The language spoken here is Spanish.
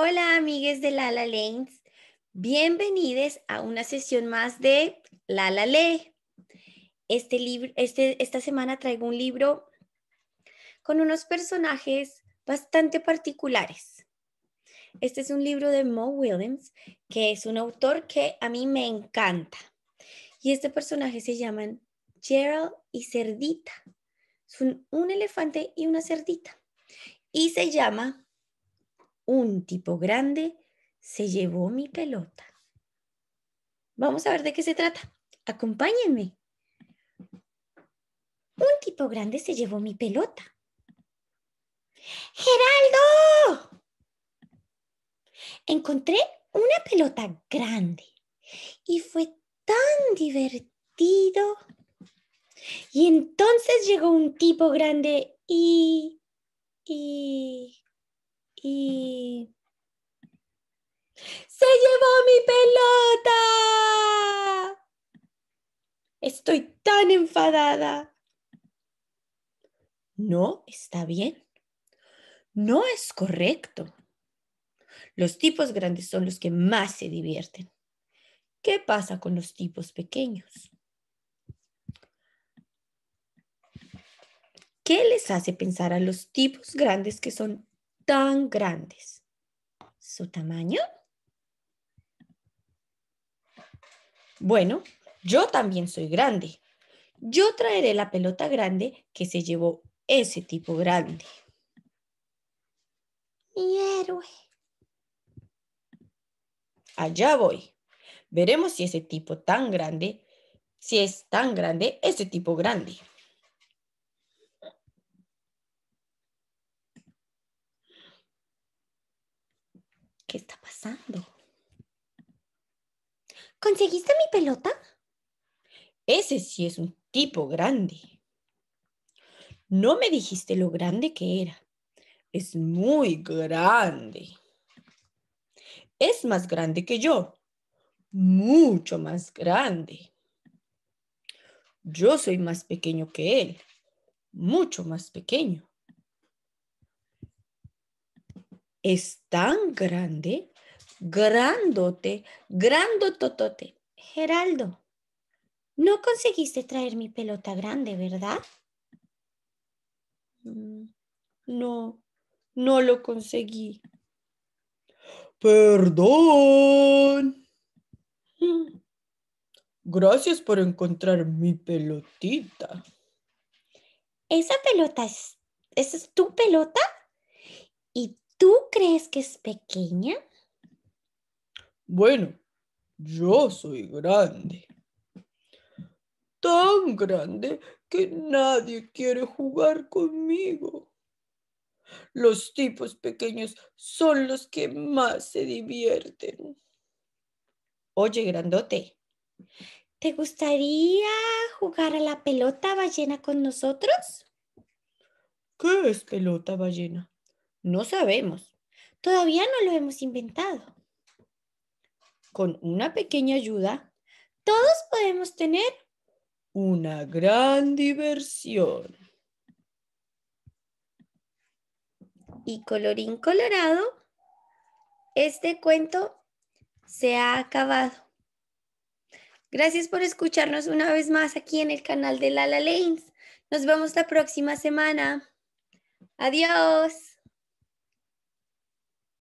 Hola amigues de Lala Lanes, bienvenidos a una sesión más de Lala Lee. Este libro, este, esta semana traigo un libro con unos personajes bastante particulares. Este es un libro de Mo Williams, que es un autor que a mí me encanta. Y este personaje se llaman Gerald y Cerdita. Son un elefante y una cerdita. Y se llama un tipo grande se llevó mi pelota. Vamos a ver de qué se trata. Acompáñenme. Un tipo grande se llevó mi pelota. ¡Geraldo! Encontré una pelota grande y fue tan divertido. Y entonces llegó un tipo grande y pelota! Estoy tan enfadada. No está bien. No es correcto. Los tipos grandes son los que más se divierten. ¿Qué pasa con los tipos pequeños? ¿Qué les hace pensar a los tipos grandes que son tan grandes? ¿Su tamaño? Bueno, yo también soy grande. Yo traeré la pelota grande que se llevó ese tipo grande. Mi héroe. Allá voy. Veremos si ese tipo tan grande, si es tan grande, ese tipo grande. ¿Qué está pasando? ¿Conseguiste mi pelota? Ese sí es un tipo grande. No me dijiste lo grande que era. Es muy grande. Es más grande que yo. Mucho más grande. Yo soy más pequeño que él. Mucho más pequeño. Es tan grande grandote, grandototote. Geraldo, no conseguiste traer mi pelota grande, ¿verdad? Mm, no, no lo conseguí. Perdón. Mm. Gracias por encontrar mi pelotita. ¿Esa pelota es, esa es tu pelota? ¿Y tú crees que es pequeña? Bueno, yo soy grande. Tan grande que nadie quiere jugar conmigo. Los tipos pequeños son los que más se divierten. Oye, grandote, ¿te gustaría jugar a la pelota ballena con nosotros? ¿Qué es pelota ballena? No sabemos. Todavía no lo hemos inventado con una pequeña ayuda, todos podemos tener una gran diversión. Y colorín colorado, este cuento se ha acabado. Gracias por escucharnos una vez más aquí en el canal de Lala Lanes. Nos vemos la próxima semana. Adiós.